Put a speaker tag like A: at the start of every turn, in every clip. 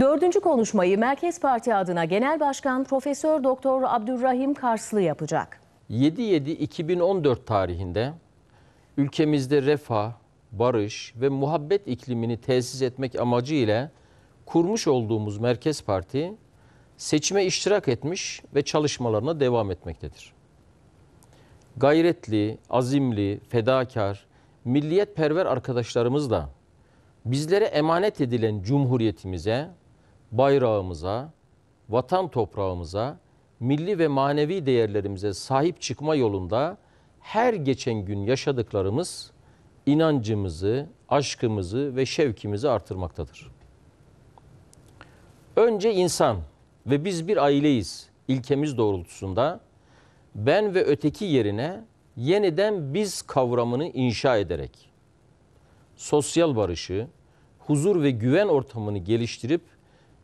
A: Dördüncü konuşmayı Merkez Parti adına Genel Başkan Profesör Doktor Abdurrahim Karslı yapacak. 7-7-2014 tarihinde ülkemizde refah, barış ve muhabbet iklimini tesis etmek amacı ile kurmuş olduğumuz Merkez Parti seçime iştirak etmiş ve çalışmalarına devam etmektedir. Gayretli, azimli, fedakar, milliyetperver arkadaşlarımızla bizlere emanet edilen cumhuriyetimize, bayrağımıza, vatan toprağımıza, milli ve manevi değerlerimize sahip çıkma yolunda her geçen gün yaşadıklarımız inancımızı, aşkımızı ve şevkimizi artırmaktadır. Önce insan ve biz bir aileyiz ilkemiz doğrultusunda ben ve öteki yerine yeniden biz kavramını inşa ederek sosyal barışı, huzur ve güven ortamını geliştirip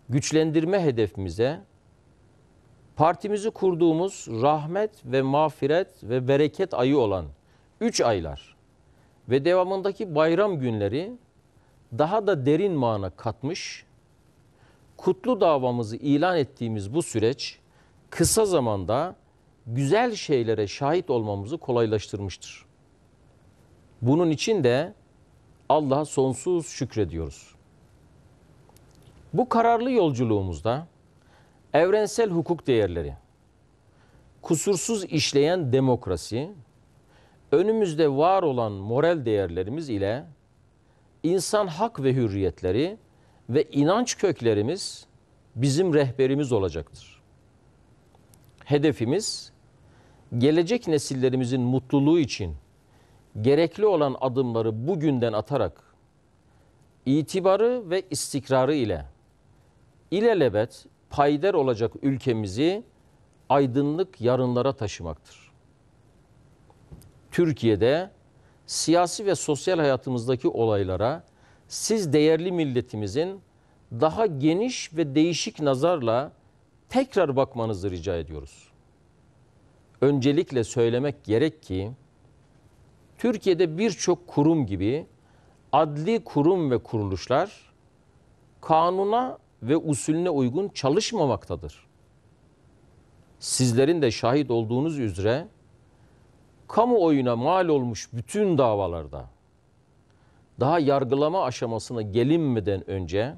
A: güçlendirme hedefimize partimizi kurduğumuz rahmet ve mağfiret ve bereket ayı olan 3 aylar ve devamındaki bayram günleri daha da derin mana katmış, kutlu davamızı ilan ettiğimiz bu süreç kısa zamanda güzel şeylere şahit olmamızı kolaylaştırmıştır. Bunun için de Allah'a sonsuz şükrediyoruz. Bu kararlı yolculuğumuzda evrensel hukuk değerleri, kusursuz işleyen demokrasi, önümüzde var olan moral değerlerimiz ile insan hak ve hürriyetleri ve inanç köklerimiz bizim rehberimiz olacaktır. Hedefimiz gelecek nesillerimizin mutluluğu için gerekli olan adımları bugünden atarak itibarı ve istikrarı ile ilelebet payder olacak ülkemizi aydınlık yarınlara taşımaktır. Türkiye'de siyasi ve sosyal hayatımızdaki olaylara siz değerli milletimizin daha geniş ve değişik nazarla tekrar bakmanızı rica ediyoruz. Öncelikle söylemek gerek ki Türkiye'de birçok kurum gibi adli kurum ve kuruluşlar kanuna ve usulüne uygun çalışmamaktadır. Sizlerin de şahit olduğunuz üzere kamuoyuna mal olmuş bütün davalarda daha yargılama aşamasına gelinmeden önce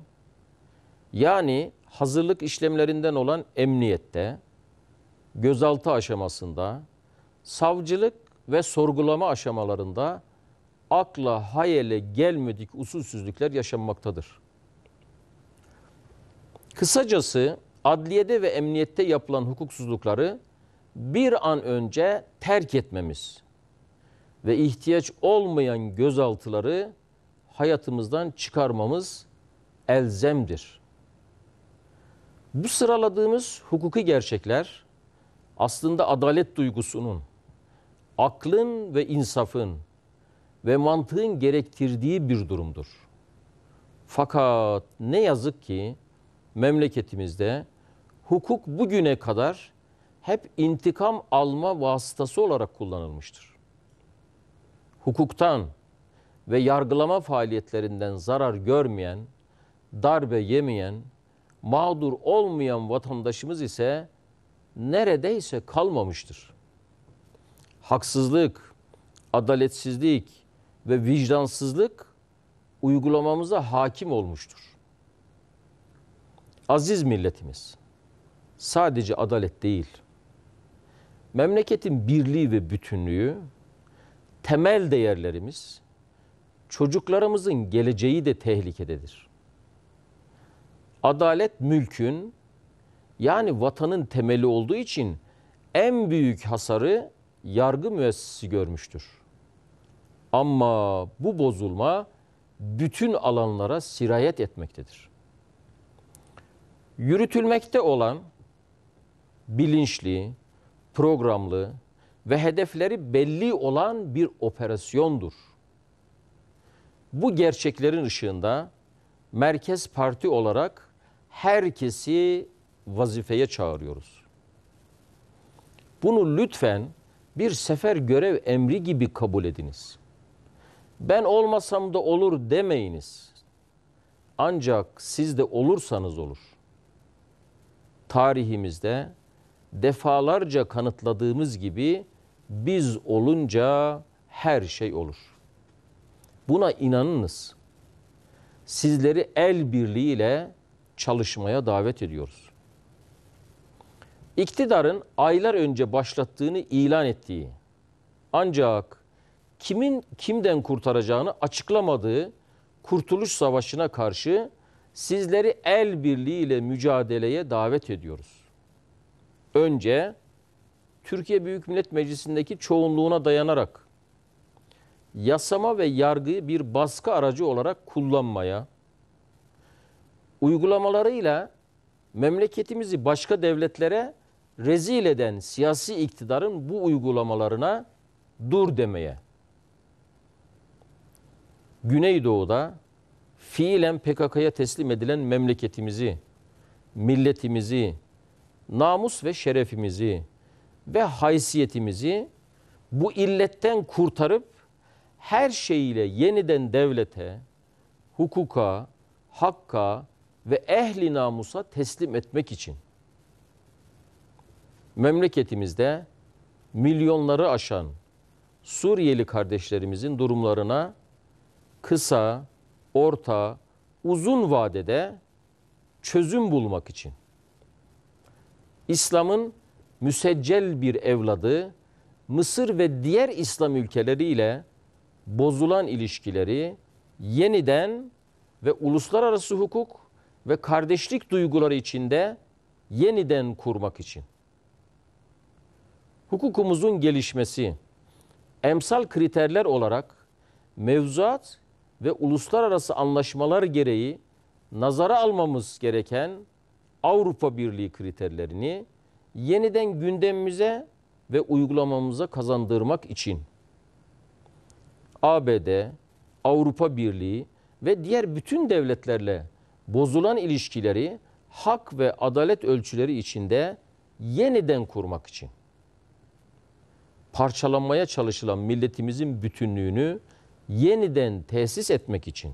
A: yani hazırlık işlemlerinden olan emniyette, gözaltı aşamasında, savcılık ve sorgulama aşamalarında akla hayale gelmedik usulsüzlükler yaşanmaktadır. Kısacası adliyede ve emniyette yapılan hukuksuzlukları bir an önce terk etmemiz ve ihtiyaç olmayan gözaltıları hayatımızdan çıkarmamız elzemdir. Bu sıraladığımız hukuki gerçekler aslında adalet duygusunun, aklın ve insafın ve mantığın gerektirdiği bir durumdur. Fakat ne yazık ki memleketimizde hukuk bugüne kadar hep intikam alma vasıtası olarak kullanılmıştır. Hukuktan ve yargılama faaliyetlerinden zarar görmeyen, darbe yemeyen, mağdur olmayan vatandaşımız ise neredeyse kalmamıştır. Haksızlık, adaletsizlik ve vicdansızlık uygulamamıza hakim olmuştur. Aziz milletimiz sadece adalet değil, memleketin birliği ve bütünlüğü, temel değerlerimiz, çocuklarımızın geleceği de tehlikededir. Adalet mülkün yani vatanın temeli olduğu için en büyük hasarı yargı müessesi görmüştür. Ama bu bozulma bütün alanlara sirayet etmektedir yürütülmekte olan bilinçli, programlı ve hedefleri belli olan bir operasyondur. Bu gerçeklerin ışığında merkez parti olarak herkesi vazifeye çağırıyoruz. Bunu lütfen bir sefer görev emri gibi kabul ediniz. Ben olmasam da olur demeyiniz. Ancak siz de olursanız olur.'' tarihimizde defalarca kanıtladığımız gibi biz olunca her şey olur. Buna inanınız. Sizleri el birliğiyle çalışmaya davet ediyoruz. İktidarın aylar önce başlattığını ilan ettiği ancak kimin kimden kurtaracağını açıklamadığı Kurtuluş Savaşı'na karşı sizleri el birliğiyle mücadeleye davet ediyoruz. Önce Türkiye Büyük Millet Meclisi'ndeki çoğunluğuna dayanarak yasama ve yargıyı bir baskı aracı olarak kullanmaya, uygulamalarıyla memleketimizi başka devletlere rezil eden siyasi iktidarın bu uygulamalarına dur demeye. Güneydoğu'da fiilen PKK'ya teslim edilen memleketimizi, milletimizi, namus ve şerefimizi ve haysiyetimizi bu illetten kurtarıp her şeyiyle yeniden devlete, hukuka, hakka ve ehli namusa teslim etmek için memleketimizde milyonları aşan Suriyeli kardeşlerimizin durumlarına kısa, orta, uzun vadede çözüm bulmak için İslam'ın müseccel bir evladı Mısır ve diğer İslam ülkeleriyle bozulan ilişkileri yeniden ve uluslararası hukuk ve kardeşlik duyguları içinde yeniden kurmak için. Hukukumuzun gelişmesi emsal kriterler olarak mevzuat ve uluslararası anlaşmalar gereği nazara almamız gereken Avrupa Birliği kriterlerini yeniden gündemimize ve uygulamamıza kazandırmak için ABD, Avrupa Birliği ve diğer bütün devletlerle bozulan ilişkileri hak ve adalet ölçüleri içinde yeniden kurmak için parçalanmaya çalışılan milletimizin bütünlüğünü yeniden tesis etmek için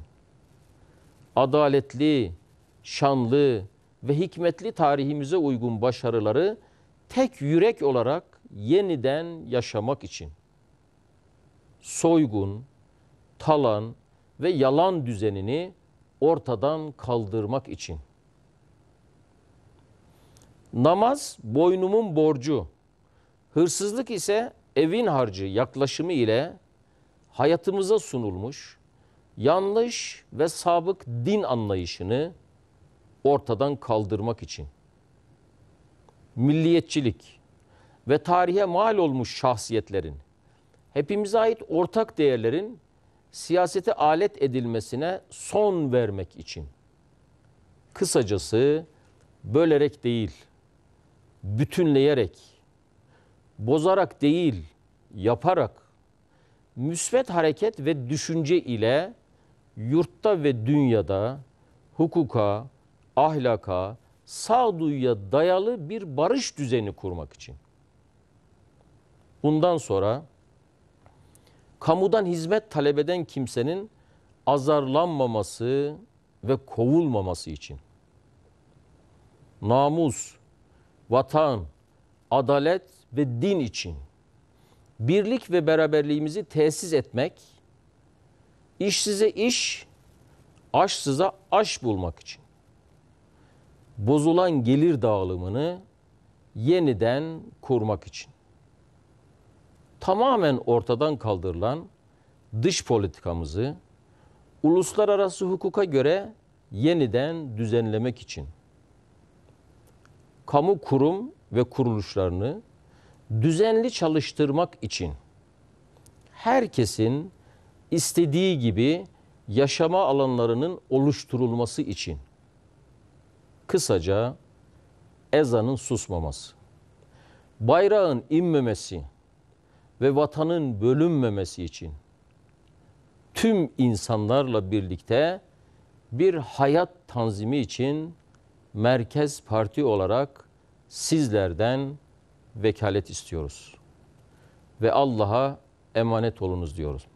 A: adaletli, şanlı ve hikmetli tarihimize uygun başarıları tek yürek olarak yeniden yaşamak için soygun, talan ve yalan düzenini ortadan kaldırmak için. Namaz boynumun borcu, hırsızlık ise evin harcı yaklaşımı ile hayatımıza sunulmuş yanlış ve sabık din anlayışını ortadan kaldırmak için milliyetçilik ve tarihe mal olmuş şahsiyetlerin hepimize ait ortak değerlerin siyasete alet edilmesine son vermek için. Kısacası bölerek değil, bütünleyerek, bozarak değil, yaparak müsvet hareket ve düşünce ile yurtta ve dünyada hukuka, ahlaka, sağduyuya dayalı bir barış düzeni kurmak için. Bundan sonra kamudan hizmet talep eden kimsenin azarlanmaması ve kovulmaması için. Namus, vatan, adalet ve din için.'' birlik ve beraberliğimizi tesis etmek, işsize iş, aşsıza aş bulmak için. Bozulan gelir dağılımını yeniden kurmak için. Tamamen ortadan kaldırılan dış politikamızı uluslararası hukuka göre yeniden düzenlemek için. Kamu kurum ve kuruluşlarını düzenli çalıştırmak için herkesin istediği gibi yaşama alanlarının oluşturulması için kısaca ezanın susmaması, bayrağın inmemesi ve vatanın bölünmemesi için tüm insanlarla birlikte bir hayat tanzimi için Merkez Parti olarak sizlerden vekalet istiyoruz. Ve Allah'a emanet olunuz diyoruz.